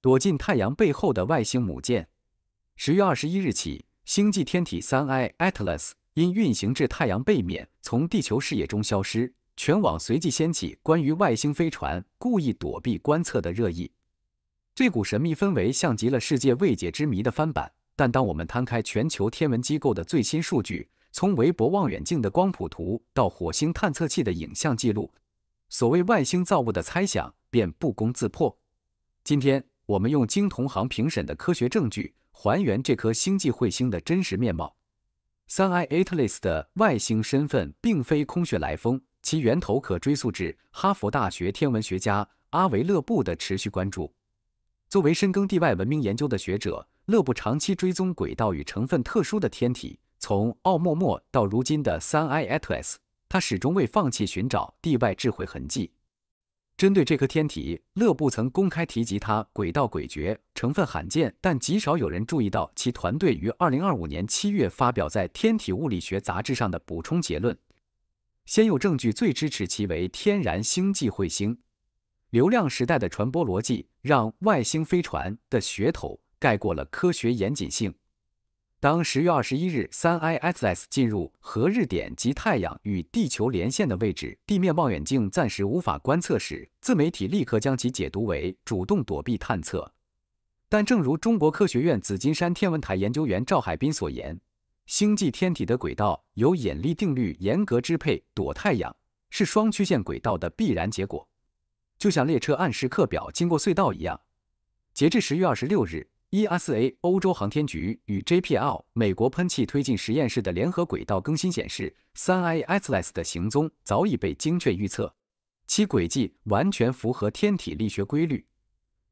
躲进太阳背后的外星母舰。十月二十一日起，星际天体三 I Atlas 因运行至太阳背面，从地球视野中消失，全网随即掀起关于外星飞船故意躲避观测的热议。这股神秘氛围像极了世界未解之谜的翻版。但当我们摊开全球天文机构的最新数据，从韦伯望远镜的光谱图到火星探测器的影像记录，所谓外星造物的猜想便不攻自破。今天。我们用经同行评审的科学证据还原这颗星际彗星的真实面貌。3I Atlas 的外星身份并非空穴来风，其源头可追溯至哈佛大学天文学家阿维勒布的持续关注。作为深耕地外文明研究的学者，勒布长期追踪轨道与成分特殊的天体，从奥陌陌到如今的 3I Atlas，他始终未放弃寻找地外智慧痕迹。针对这颗天体，勒布曾公开提及它轨道诡谲、成分罕见，但极少有人注意到其团队于2025年7月发表在《天体物理学杂志》上的补充结论。先有证据最支持其为天然星际彗星。流量时代的传播逻辑让外星飞船的噱头盖过了科学严谨性。当十月二十一日，三 I s S 进入和日点及太阳与地球连线的位置，地面望远镜暂时无法观测时，自媒体立刻将其解读为主动躲避探测。但正如中国科学院紫金山天文台研究员赵海滨所言，星际天体的轨道由引力定律严格支配，躲太阳是双曲线轨道的必然结果，就像列车按时刻表经过隧道一样。截至十月二十六日。ESA 欧洲航天局与 JPL 美国喷气推进实验室的联合轨道更新显示，三 I Atlas 的行踪早已被精确预测，其轨迹完全符合天体力学规律。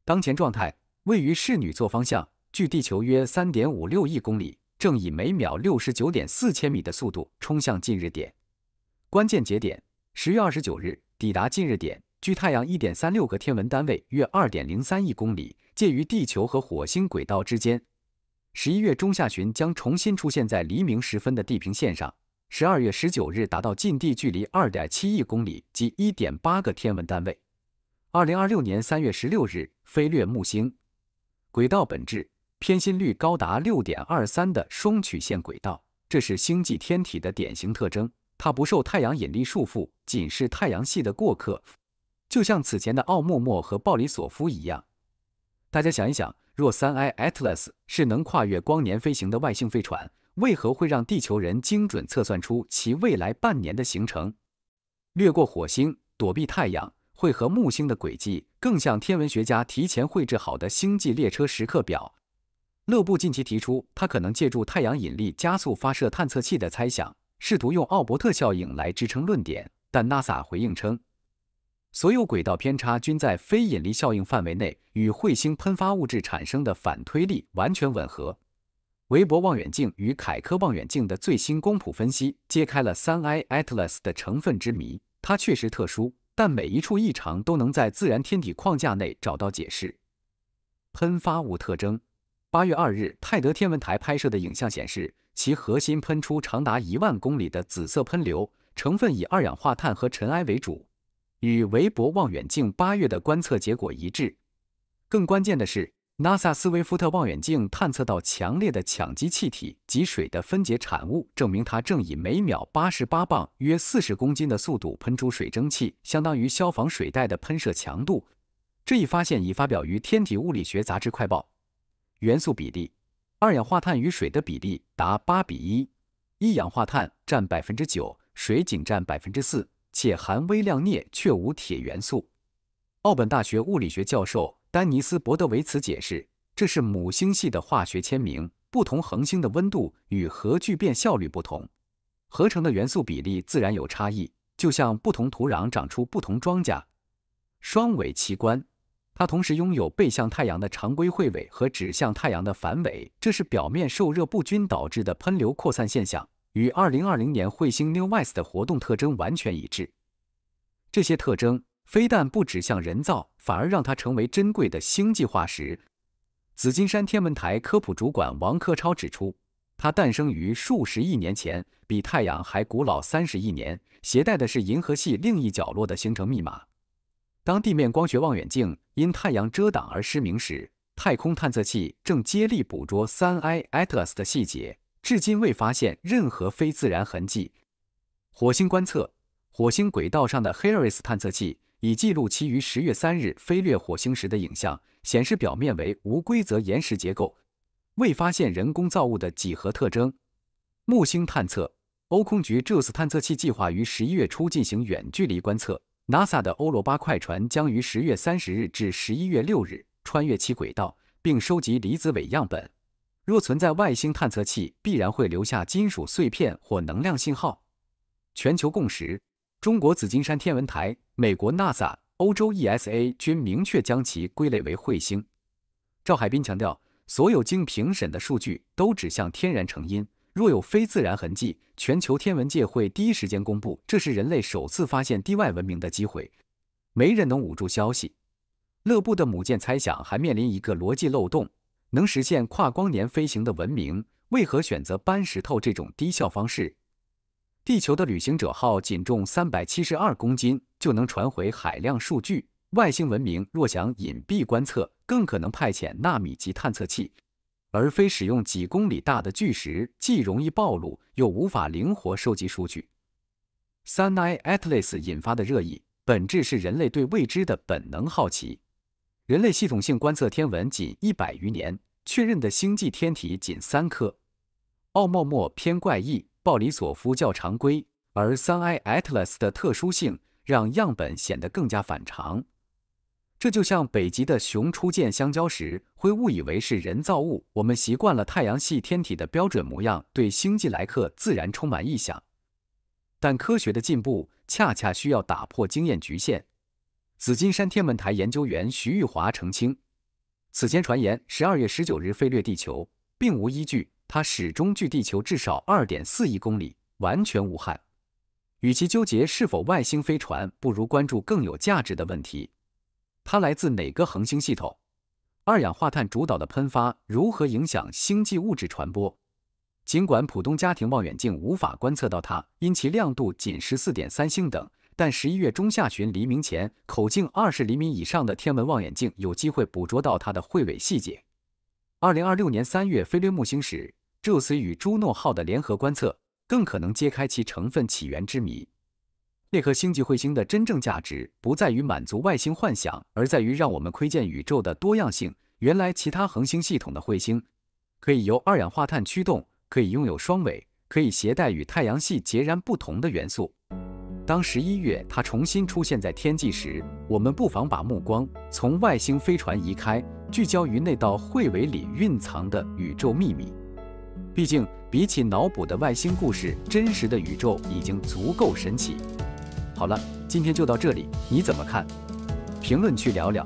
当前状态位于室女座方向，距地球约三点五六亿公里，正以每秒六十九点四千米的速度冲向近日点。关键节点：十月二十九日抵达近日点。距太阳一点三六个天文单位，约二点零三亿公里，介于地球和火星轨道之间。十一月中下旬将重新出现在黎明时分的地平线上。十二月十九日达到近地距离二点七亿公里，即一点八个天文单位。二零二六年三月十六日飞掠木星，轨道本质偏心率高达六点二三的双曲线轨道，这是星际天体的典型特征。它不受太阳引力束缚，仅是太阳系的过客。就像此前的奥默莫和鲍里索夫一样，大家想一想，若三 I Atlas 是能跨越光年飞行的外星飞船，为何会让地球人精准测算出其未来半年的行程？掠过火星，躲避太阳，汇合木星的轨迹，更像天文学家提前绘制好的星际列车时刻表。勒布近期提出他可能借助太阳引力加速发射探测器的猜想，试图用奥伯特效应来支撑论点，但 NASA 回应称。所有轨道偏差均在非引力效应范围内，与彗星喷发物质产生的反推力完全吻合。韦伯望远镜与凯科望远镜的最新光谱分析揭开了三 I Atlas 的成分之谜。它确实特殊，但每一处异常都能在自然天体框架内找到解释。喷发物特征：八月二日，泰德天文台拍摄的影像显示，其核心喷出长达一万公里的紫色喷流，成分以二氧化碳和尘埃为主。与韦伯望远镜八月的观测结果一致。更关键的是，NASA 斯威夫特望远镜探测到强烈的羟基气体及水的分解产物，证明它正以每秒八十八磅（约四十公斤）的速度喷出水蒸气，相当于消防水带的喷射强度。这一发现已发表于《天体物理学杂志快报》。元素比例：二氧化碳与水的比例达八比一，一氧化碳占百分之九，水仅占百分之四。且含微量镍，却无铁元素。奥本大学物理学教授丹尼斯·伯德维茨解释，这是母星系的化学签名。不同恒星的温度与核聚变效率不同，合成的元素比例自然有差异，就像不同土壤长出不同庄稼。双尾奇观，它同时拥有背向太阳的常规彗尾和指向太阳的反尾，这是表面受热不均导致的喷流扩散现象。与2020年彗星 New West 的活动特征完全一致，这些特征非但不指向人造，反而让它成为珍贵的星际化石。紫金山天文台科普主管王科超指出，它诞生于数十亿年前，比太阳还古老三十亿年，携带的是银河系另一角落的形成密码。当地面光学望远镜因太阳遮挡而失明时，太空探测器正接力捕捉三 I Atlas 的细节。至今未发现任何非自然痕迹。火星观测：火星轨道上的 h a r r i s 探测器已记录其于十月三日飞掠火星时的影像，显示表面为无规则岩石结构，未发现人工造物的几何特征。木星探测：欧空局这次探测器计划于十一月初进行远距离观测，NASA 的欧罗巴快船将于十月三十日至十一月六日穿越其轨道，并收集离子尾样本。若存在外星探测器，必然会留下金属碎片或能量信号。全球共识，中国紫金山天文台、美国 NASA、欧洲 ESA 均明确将其归类为彗星。赵海滨强调，所有经评审的数据都指向天然成因。若有非自然痕迹，全球天文界会第一时间公布。这是人类首次发现地外文明的机会，没人能捂住消息。勒布的母舰猜想还面临一个逻辑漏洞。能实现跨光年飞行的文明，为何选择搬石头这种低效方式？地球的旅行者号仅重三百七十二公斤，就能传回海量数据。外星文明若想隐蔽观测，更可能派遣纳米级探测器，而非使用几公里大的巨石，既容易暴露，又无法灵活收集数据。《三 i Atlas》引发的热议，本质是人类对未知的本能好奇。人类系统性观测天文仅一百余年，确认的星际天体仅三颗。奥莫莫偏怪异，鲍里索夫较常规，而三 I Atlas 的特殊性让样本显得更加反常。这就像北极的熊初见香蕉时会误以为是人造物。我们习惯了太阳系天体的标准模样，对星际来客自然充满臆想。但科学的进步恰恰需要打破经验局限。紫金山天文台研究员徐玉华澄清，此前传言十二月十九日飞掠地球并无依据，它始终距地球至少二点四亿公里，完全无害。与其纠结是否外星飞船，不如关注更有价值的问题：它来自哪个恒星系统？二氧化碳主导的喷发如何影响星际物质传播？尽管普通家庭望远镜无法观测到它，因其亮度仅十四点三星等。但十一月中下旬黎明前，口径二十厘米以上的天文望远镜有机会捕捉到它的彗尾细节。二零二六年三月飞掠木星时，宙斯与朱诺号的联合观测更可能揭开其成分起源之谜。这颗星际彗星的真正价值不在于满足外星幻想，而在于让我们窥见宇宙的多样性。原来，其他恒星系统的彗星可以由二氧化碳驱动，可以拥有双尾，可以携带与太阳系截然不同的元素。当十一月它重新出现在天际时，我们不妨把目光从外星飞船移开，聚焦于那道彗尾里蕴藏的宇宙秘密。毕竟，比起脑补的外星故事，真实的宇宙已经足够神奇。好了，今天就到这里，你怎么看？评论区聊聊。